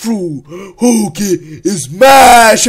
through Hokie smash Mash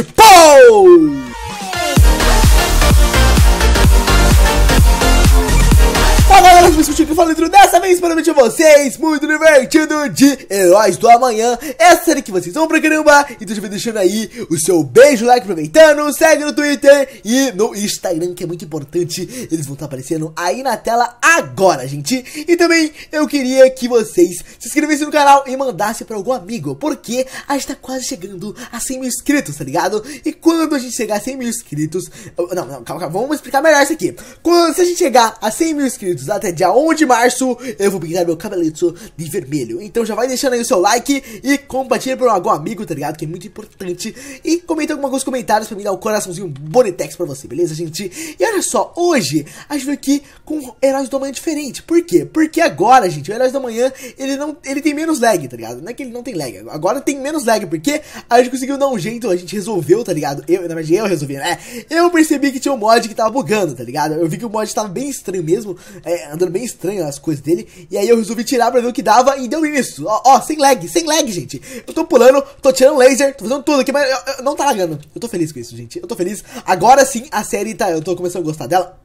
Fala galera, eu sou o Chico falando dessa vez para mim vocês, muito divertido de Heróis do Amanhã, essa série que vocês vão pra caramba, então já vem deixando aí o seu beijo, like, aproveitando, segue no Twitter e no Instagram que é muito importante, eles vão estar aparecendo aí na tela agora, gente. E também eu queria que vocês se inscrevessem no canal e mandassem para algum amigo, porque a gente tá quase chegando a 100 mil inscritos, tá ligado? E quando a gente chegar a 100 mil inscritos, não, não, calma, calma, vamos explicar melhor isso aqui. Quando, se a gente chegar a 100 mil inscritos até dia 1 de março eu vou pintar meu cabelito de vermelho. Então já vai deixando aí o seu like e compartilha para algum amigo, tá ligado? Que é muito importante. E comenta alguma coisa nos comentários pra mim dar um coraçãozinho bonitex pra você, beleza, gente? E olha só, hoje a gente veio aqui com Heróis do Manhã diferente. Por quê? Porque agora, gente, o Heróis do Manhã, ele não ele tem menos lag, tá ligado? Não é que ele não tem lag, agora tem menos lag, porque a gente conseguiu dar um jeito, a gente resolveu, tá ligado? Eu, na verdade, eu resolvi, né? Eu percebi que tinha um mod que tava bugando, tá ligado? Eu vi que o mod tava bem estranho mesmo. É, é, andando bem estranho as coisas dele. E aí eu resolvi tirar pra ver o que dava e deu isso. Ó, ó, sem lag, sem lag, gente. Eu tô pulando, tô tirando laser, tô fazendo tudo aqui, mas eu, eu, não tá lagando. Eu tô feliz com isso, gente. Eu tô feliz. Agora sim a série tá. Eu tô começando a gostar dela.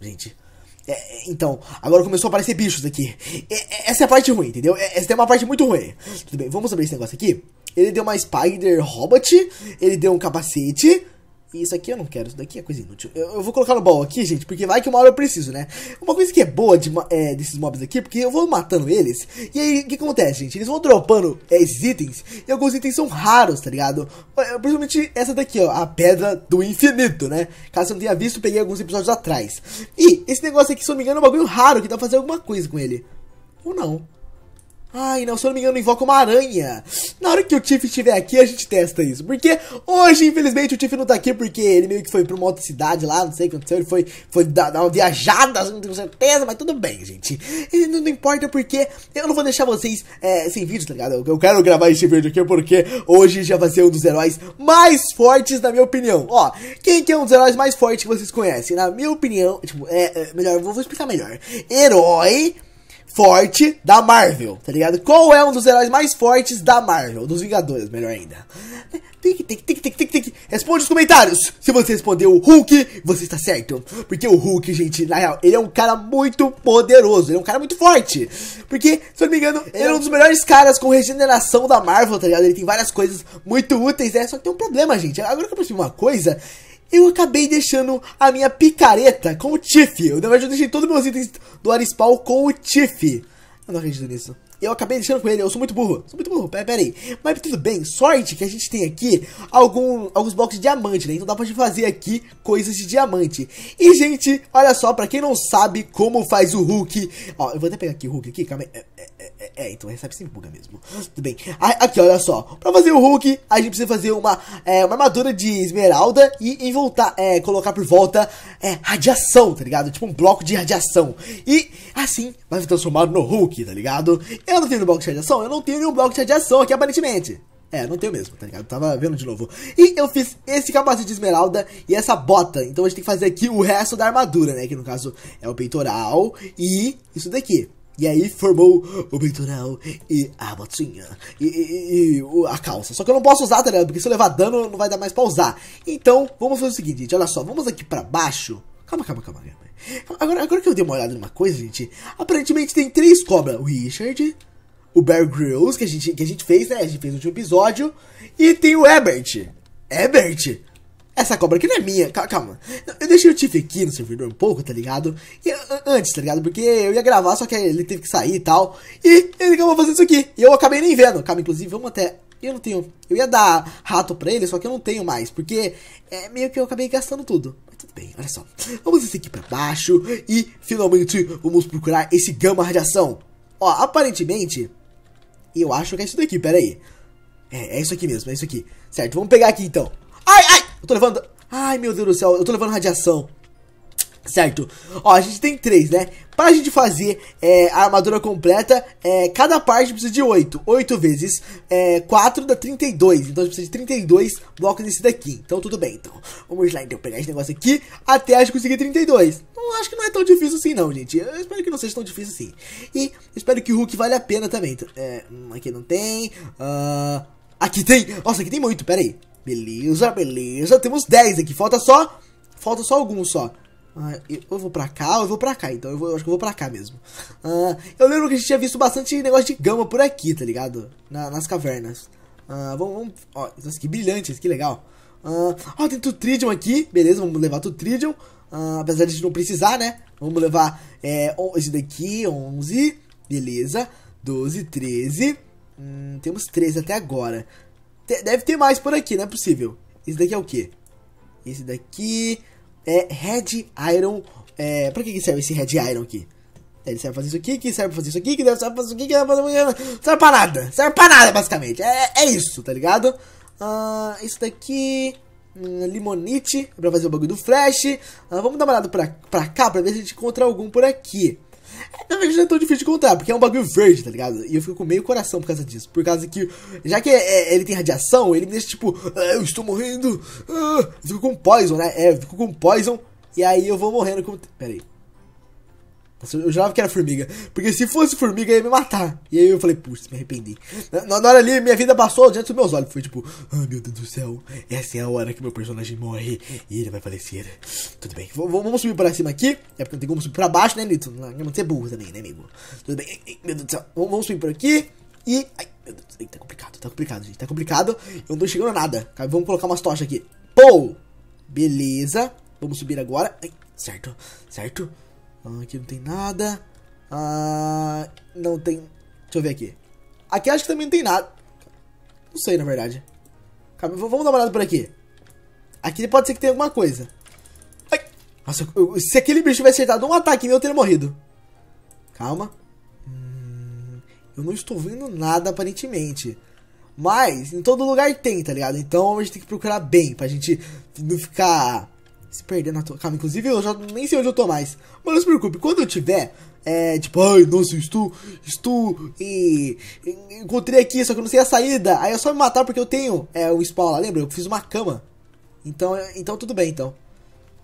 Gente. É, é então, agora começou a aparecer bichos aqui. É, é essa é a parte ruim, entendeu? É, essa é uma parte muito ruim. Tudo bem, vamos abrir esse negócio aqui. Ele deu uma Spider Robot, ele deu um capacete. Isso aqui eu não quero, isso daqui é coisa inútil. Eu, eu vou colocar no baú aqui, gente, porque vai que uma hora eu preciso, né? Uma coisa que é boa de, é, desses mobs aqui, porque eu vou matando eles, e aí o que acontece, gente? Eles vão dropando é, esses itens, e alguns itens são raros, tá ligado? É, é, principalmente essa daqui, ó, a Pedra do Infinito, né? Caso você não tenha visto, peguei alguns episódios atrás. E esse negócio aqui, se eu não me engano, é um bagulho raro que dá pra fazer alguma coisa com ele. Ou não. Ai, não, se eu não me engano, invoca uma aranha. Na hora que o Tiff estiver aqui, a gente testa isso. Porque hoje, infelizmente, o Tiff não tá aqui porque ele meio que foi pra uma outra cidade lá, não sei o que aconteceu. Ele foi, foi dar uma viajada, não tenho certeza, mas tudo bem, gente. E não, importa porque eu não vou deixar vocês é, sem vídeo, tá ligado? Eu quero gravar esse vídeo aqui porque hoje já vai ser um dos heróis mais fortes, na minha opinião. Ó, quem que é um dos heróis mais fortes que vocês conhecem? Na minha opinião, tipo, é, é melhor, vou explicar melhor. Herói forte da Marvel, tá ligado? Qual é um dos heróis mais fortes da Marvel? Dos Vingadores, melhor ainda. Tic, tic, tic, tic, tic, tic. Responde os comentários. Se você respondeu o Hulk, você está certo. Porque o Hulk, gente, na real, ele é um cara muito poderoso. Ele é um cara muito forte. Porque, se eu não me engano, ele é um dos melhores caras com regeneração da Marvel, tá ligado? Ele tem várias coisas muito úteis, né? Só que tem um problema, gente. Agora que eu percebi uma coisa, eu acabei deixando a minha picareta com o Tiff. Eu, na verdade, eu deixei todos os meus itens do Arispawn com o Tiff. Eu não acredito nisso. Eu acabei deixando com ele, eu sou muito burro, sou muito burro, pera, pera aí. Mas tudo bem, sorte que a gente tem aqui algum, alguns blocos de diamante, né? Então dá pra gente fazer aqui coisas de diamante. E, gente, olha só, pra quem não sabe como faz o Hulk... Ó, eu vou até pegar aqui o Hulk aqui, calma aí. É, é, é, é, é, então recebe sem buga mesmo. Tudo bem. Aqui, olha só. Pra fazer o Hulk, a gente precisa fazer uma, é, uma armadura de esmeralda e, e voltar, é, colocar por volta é, radiação, tá ligado? Tipo um bloco de radiação. E assim vai se transformar no Hulk, tá ligado? Eu não tenho um bloco de radiação, eu não tenho nenhum bloco de radiação aqui aparentemente. É, não tenho mesmo, tá ligado? Tava vendo de novo. E eu fiz esse capacete de esmeralda e essa bota. Então a gente tem que fazer aqui o resto da armadura, né? Que no caso é o peitoral e isso daqui. E aí formou o peitoral e a botinha e, e, e, a calça. Só que eu não posso usar, tá ligado? Porque se eu levar dano, não vai dar mais pra usar. Então, vamos fazer o seguinte, gente. Olha só, vamos aqui pra baixo. Calma, calma, calma. calma. Agora, agora que eu dei uma olhada numa coisa, gente. Aparentemente tem três cobras. O Richard, o Bear Grylls, que a gente, que a gente fez, né? A gente fez no último episódio. E tem o Ebert. Ebert? essa cobra aqui não é minha, calma. Eu deixei o Tiff aqui no servidor um pouco, tá ligado? E, antes, tá ligado? Porque eu ia gravar, só que ele teve que sair e tal. E ele acabou fazendo isso aqui. E eu acabei nem vendo. Calma, inclusive, vamos até. Eu não tenho. Eu ia dar rato pra ele, só que eu não tenho mais. Porque é meio que eu acabei gastando tudo. Mas tudo bem, olha só. Vamos esse aqui pra baixo. E finalmente vamos procurar esse gama radiação. Ó, aparentemente. Eu acho que é isso daqui, pera aí. É, é isso aqui mesmo, é isso aqui. Certo, vamos pegar aqui então. Ai, ai! Eu tô levando... Ai, meu Deus do céu, eu tô levando radiação. Certo. Ó, a gente tem três, né? Pra gente fazer é, a armadura completa, é, cada parte precisa de 8. 8 vezes é, 4 dá 32. Então a gente precisa de 32 blocos desse daqui. Então tudo bem. Então vamos lá, então, pegar esse negócio aqui até a gente conseguir 32. Não acho que não é tão difícil assim, não, gente. Eu espero que não seja tão difícil assim. E espero que o Hulk vale a pena também. Então, é, hum, aqui não tem. Uh, aqui tem. Nossa, aqui tem muito. Pera aí. Beleza, beleza. Temos 10 aqui. Falta só... Falta só alguns, só. Ah, eu vou pra cá ou eu vou pra cá, então eu, vou, eu acho que eu vou pra cá mesmo. Ah, eu lembro que a gente tinha visto bastante negócio de gama por aqui, tá ligado? Na, nas cavernas. Ah, vamos, vamos, Ó, nossa, que brilhante, que legal. Ah, ó, tem Tutridium aqui. Beleza, vamos levar Tutridium. Ah, apesar de a gente não precisar, né? Vamos levar é, esse daqui, 11. Beleza. 12, 13. Hum, temos 13 até agora. Deve ter mais por aqui, não é possível. Esse daqui é o quê? Esse daqui é Red Iron. É, pra que, que serve esse Red Iron aqui? Ele serve pra fazer isso aqui, que serve pra fazer isso aqui, que serve pra fazer isso aqui, que fazer isso Serve pra nada. Serve pra nada, basicamente. É, é isso, tá ligado? Ah, isso daqui... Hum, limonite, pra fazer o bagulho do flash. Ah, vamos dar uma olhada pra, pra cá, pra ver se a gente encontra algum por aqui. Na verdade, não é tão difícil de contar, porque é um bagulho verde, tá ligado? E eu fico com meio coração por causa disso. Por causa que, já que é, é ele tem radiação, ele me deixa tipo, ah, eu estou morrendo. Ah, eu fico com poison, né? É, eu fico com poison. E aí eu vou morrendo com. Pera aí. Nossa, eu jurava que era formiga. Porque se fosse formiga, ia me matar. E aí eu falei, putz, me arrependi. Na, na, hora ali, minha vida passou diante dos meus olhos. Foi tipo, ah, oh, meu Deus do céu, essa é a hora que meu personagem morre e ele vai falecer. Tudo bem, vamos subir pra cima aqui. É porque não tem como subir pra baixo, né, lito Não, não ser é burro também, né, amigo? Tudo bem, meu Deus do céu, vamos subir por aqui. E. Ai, meu Deus, tá complicado, tá complicado, gente. Tá complicado. Eu não tô chegando a nada. Vamos colocar umas tochas aqui. Pou! Beleza. Vamos subir agora. Ai, certo, certo. Ah, aqui não tem nada. Ah, não tem... Deixa eu ver aqui. Aqui acho que também não tem nada. Não sei, na verdade. Calma, vamos dar uma olhada por aqui. Aqui pode ser que tenha alguma coisa. Ai. Nossa, eu, se aquele bicho tivesse acertado um ataque meu, eu teria morrido. Calma. Hum, eu não estou vendo nada, aparentemente. Mas, em todo lugar tem, tá ligado? Então a gente tem que procurar bem, pra gente não ficar se perder na tua cama. Inclusive, eu já nem sei onde eu tô mais. Mas não se preocupe, quando eu tiver, é tipo, ai, nossa, estou, estou e, e encontrei aqui, só que eu não sei a saída. Aí é só me matar porque eu tenho é, o spawn lá, lembra? Eu fiz uma cama. Então, é, então tudo bem, então.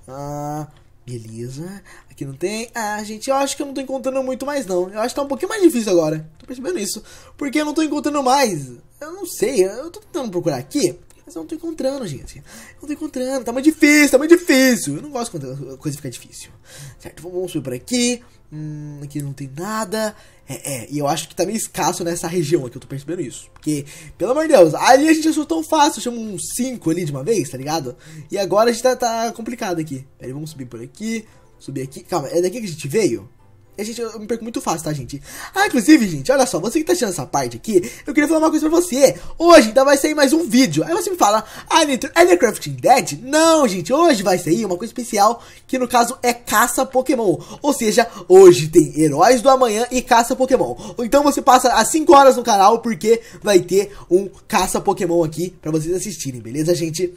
Ah, beleza. Aqui não tem. Ah, gente, eu acho que eu não tô encontrando muito mais, não. Eu acho que tá um pouquinho mais difícil agora. Tô percebendo isso. Porque eu não tô encontrando mais. Eu não sei, eu tô tentando procurar aqui. Mas eu não tô encontrando, gente. Eu não tô encontrando. Tá muito difícil, tá muito difícil. Eu não gosto quando a coisa fica difícil. Certo, vamos subir por aqui. Hum, aqui não tem nada. É, é, e eu acho que tá meio escasso nessa região aqui, eu tô percebendo isso. Porque, pelo amor de Deus, ali a gente achou tão fácil, chama um 5 ali de uma vez, tá ligado? E agora a gente tá, tá complicado aqui. Peraí, vamos subir por aqui, subir aqui. Calma, é daqui que a gente veio? Gente, eu me perco muito fácil, tá, gente? Ah, inclusive, gente, olha só, você que tá tirando essa parte aqui, eu queria falar uma coisa pra você. Hoje ainda vai sair mais um vídeo. Aí você me fala, ah, Nitro, é The Crafting Dead? Não, gente, hoje vai sair uma coisa especial, que no caso é caça Pokémon. Ou seja, hoje tem Heróis do Amanhã e caça Pokémon. Então você passa as 5 horas no canal, porque vai ter um caça Pokémon aqui pra vocês assistirem, beleza, gente?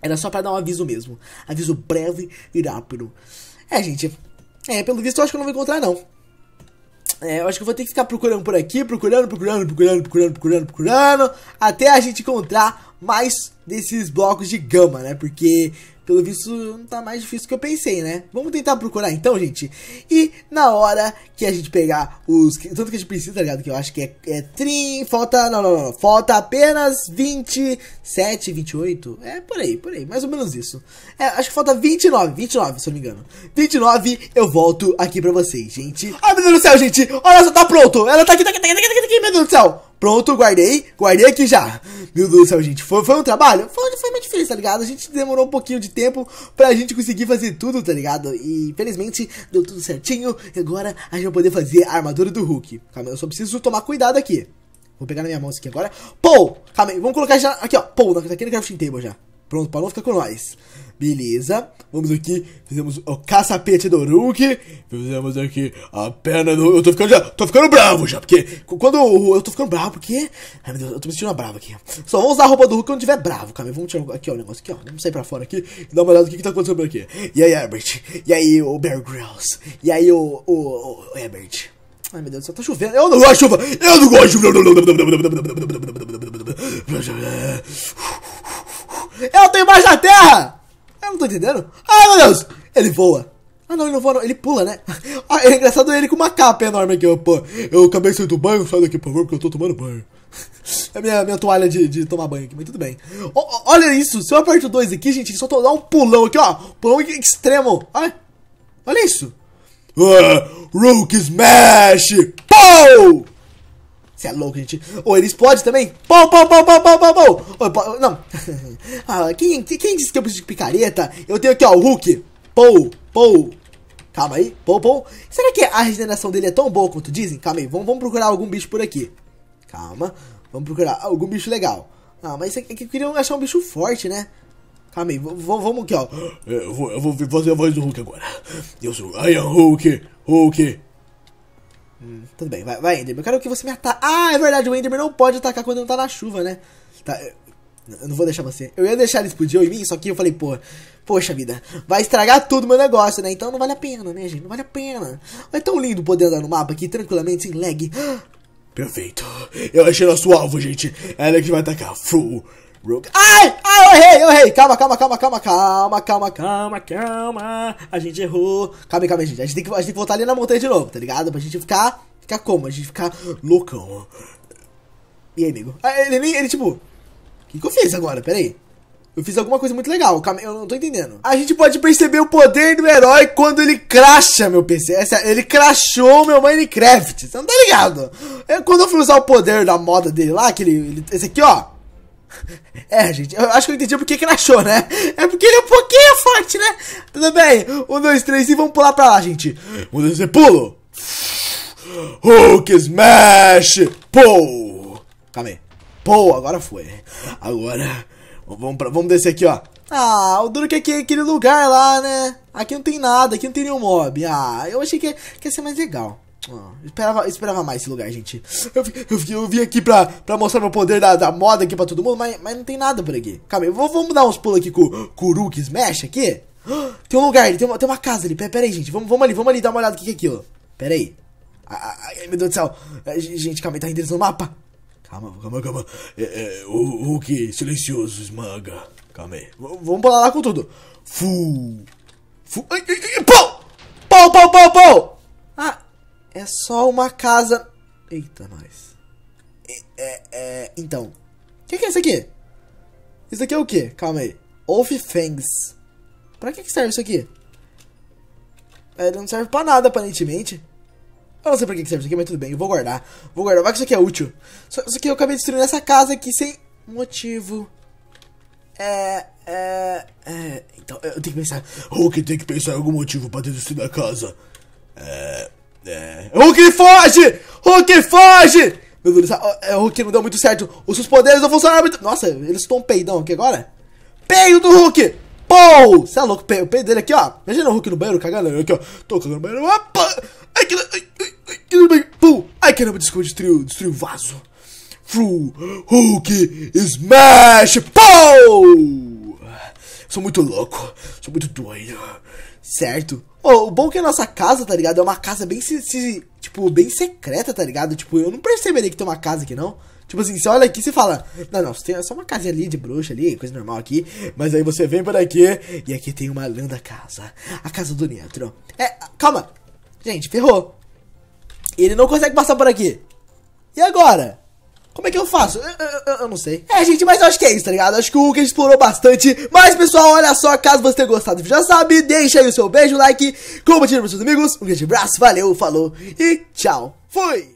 Era só pra dar um aviso mesmo. Aviso breve e rápido. É, gente, é, pelo visto eu acho que eu não vou encontrar, não. É, eu acho que eu vou ter que ficar procurando por aqui, procurando, procurando, procurando, procurando, procurando, procurando, até a gente encontrar mais desses blocos de gama, né? Porque pelo visto, não tá mais difícil do que eu pensei, né? Vamos tentar procurar então, gente. E na hora que a gente pegar os... Tanto que a gente precisa, tá ligado? Que eu acho que é, é trim... Falta... Não, não, não. Falta apenas 27, 28. É, por aí, por aí. Mais ou menos isso. É, acho que falta 29. 29, se eu não me engano. 29, eu volto aqui pra vocês, gente. Ai, meu Deus do céu, gente. Olha só, tá pronto. Ela tá aqui, tá aqui, tá aqui, tá aqui, tá aqui, meu Deus do céu. Pronto, guardei. Guardei aqui já. Meu Deus do céu, gente. Foi, foi um trabalho? Foi, foi muito difícil, tá ligado? A gente demorou um pouquinho de tempo pra gente conseguir fazer tudo, tá ligado? E felizmente deu tudo certinho. E agora a gente vai poder fazer a armadura do Hulk. Calma, eu só preciso tomar cuidado aqui. Vou pegar na minha mão isso aqui agora. Pou! Calma aí, vamos colocar já. Aqui, ó. Pou, tá aqui no crafting table já. Pronto, não ficar com nós. Beleza, vamos aqui, fizemos o caçapete do Uruk, fizemos aqui a perna do... Eu tô ficando já, tô ficando bravo já, porque quando eu, eu tô ficando bravo, porque... Ai meu Deus, eu tô me sentindo bravo aqui. Só vamos usar a roupa do Hulk quando tiver bravo, cara, vamos tirar aqui ó, o negócio aqui ó, vamos sair pra fora aqui e dar uma olhada no que que tá acontecendo por aqui. E aí, Herbert? E aí, o Bear Grylls? E aí, o, o, o, o Herbert? Ai meu Deus, só tá chovendo. Eu não gosto de chuva! Eu não gosto de chuva! Eu tô mais da Terra! Eu não tô entendendo. Ai, meu Deus! Ele voa. Ah, não, ele não voa, não. Ele pula, né? Ah, é engraçado ele com uma capa enorme aqui. Eu, pô, eu acabei saindo do banho, sai daqui, por favor, porque eu tô tomando banho. É minha, minha toalha de, de tomar banho aqui, mas tudo bem. O, olha isso, se eu aperto 2 aqui, gente, só tô dá um pulão aqui, ó. Pulão extremo. Olha, olha isso. Uh, ah, Rook Smash! Pou! Você é louco, gente. Ou eles podem também? Pou, pou, pou, pou, pou, pou, pou. Não. ah, quem, quem disse que eu preciso de picareta? Eu tenho aqui, ó, o Hulk. Pou, pou. Calma aí. Pou, pou. Será que a regeneração dele é tão boa quanto dizem? Calma aí. Vamos, vamos procurar algum bicho por aqui. Calma. Vamos procurar algum bicho legal. Ah, mas é que queria achar um bicho forte, né? Calma aí, vamos aqui, ó. É, eu vou, eu vou fazer a voz do Hulk agora. Eu sou Iron Hulk, Hulk, Hum, tudo bem, vai, vai, Enderman. Eu quero que você me ataque. Ah, é verdade, o Enderman não pode atacar quando não tá na chuva, né? Tá, eu não vou deixar você. Eu ia deixar ele explodir em mim, só que eu falei, pô, poxa vida, vai estragar tudo meu negócio, né? Então não vale a pena, né, gente? Não vale a pena. Mas é tão lindo poder andar no mapa aqui tranquilamente, sem lag. Perfeito. Eu achei nosso alvo, gente. Ela é que vai atacar. Full. Rogue. Ai! Ai, eu errei, eu errei! Calma, calma, calma, calma, calma, calma, calma, calma. A gente errou. Calma aí, calma aí, gente. A gente, tem que, a gente tem que voltar ali na montanha de novo, tá ligado? Pra gente ficar. Ficar como? A gente ficar loucão. E aí, amigo? Ah, ele, ele, ele tipo. O que, que eu fiz agora? Pera aí. Eu fiz alguma coisa muito legal. Eu não tô entendendo. A gente pode perceber o poder do herói quando ele cracha meu PC. Ele crashou meu Minecraft. Você não tá ligado? Eu, é quando eu fui usar o poder da moda dele lá, aquele. Ele, esse aqui, ó. É, gente, eu acho que eu entendi porque que ele achou, né? É porque ele é um pouquinho forte, né? Tudo bem, um, dois, três e vamos pular pra lá, gente. Um, dois, três, pulo! Hulk Smash! Pou! Calma aí. Pou, agora foi. Agora, vamos, pra, vamos descer aqui, ó. Ah, o duro é que aqui é aquele lugar lá, né? Aqui não tem nada, aqui não tem nenhum mob. Ah, eu achei que, que ia ser mais legal. Oh, esperava, esperava mais esse lugar, gente. Eu, eu, eu vim aqui pra, pra mostrar meu poder da, da, moda aqui pra todo mundo, mas, mas não tem nada por aqui. Calma aí, vamos dar uns pulos aqui com, o Uruk Smash aqui? Tem um lugar ali, tem uma, tem uma casa ali. Pera, pera aí, gente. Vamos, vamos ali, vamos ali dar uma olhada o que, é aquilo. Pera aí. Ai, ai, meu Deus do céu. É, gente, calma aí, tá indo no mapa. Calma, calma, calma. É, é, o Hulk silencioso esmaga. Calma aí. V vamos bolar lá com tudo. Fu. Fu. Ai, ai, ai, pau! Pau, pau, pau, pau! É só uma casa. Eita, nós. É, é, é, então. O que, que, é isso aqui? Isso aqui é o que? Calma aí. Off Fangs. Pra que, que serve isso aqui? É, não serve pra nada, aparentemente. Eu não sei pra que, que serve isso aqui, mas tudo bem. Eu vou guardar. Vou guardar. Vai que isso aqui é útil. Só, que eu acabei destruindo essa casa aqui sem motivo. É, é, é. Então, eu tenho que pensar. Hulk tem que pensar em é algum motivo pra ter destruído a casa. É. É. Hulk foge! Hulk foge! Meu Deus, ah, é o Hulk não deu muito certo. Os seus poderes não funcionaram muito. Nossa, eles estão um peidão aqui agora. Peio do Hulk! Pou! Você é louco, o peido dele aqui, ó. Imagina o Hulk no banheiro cagando. Né? Aqui, ó. Tô cagando no banheiro. Opa! Ai, que. Ai, ai, ai, que. Ai, caramba, desculpa, destruiu, destruiu o vaso. Fru! Hulk! Smash! Pou! Sou muito louco. Sou muito doido certo? Oh, o bom é que a nossa casa, tá ligado? É uma casa bem, se, se, tipo, bem secreta, tá ligado? Tipo, eu não perceberia que tem uma casa aqui, não. Tipo assim, você olha aqui e você fala, não, não, tem só uma casinha ali de bruxa ali, coisa normal aqui. Mas aí você vem por aqui e aqui tem uma linda casa. A casa do Nitro. É, calma. Gente, ferrou. Ele não consegue passar por aqui. E agora? Como é que eu faço? Eu, eu, eu, não sei. É, gente, mas eu acho que é isso, tá ligado? Acho que o Hulk explorou bastante. Mas, pessoal, olha só, caso você tenha gostado, já sabe, deixa aí o seu beijo, like, compartilha com seus amigos. Um grande abraço, valeu, falou e tchau. Fui!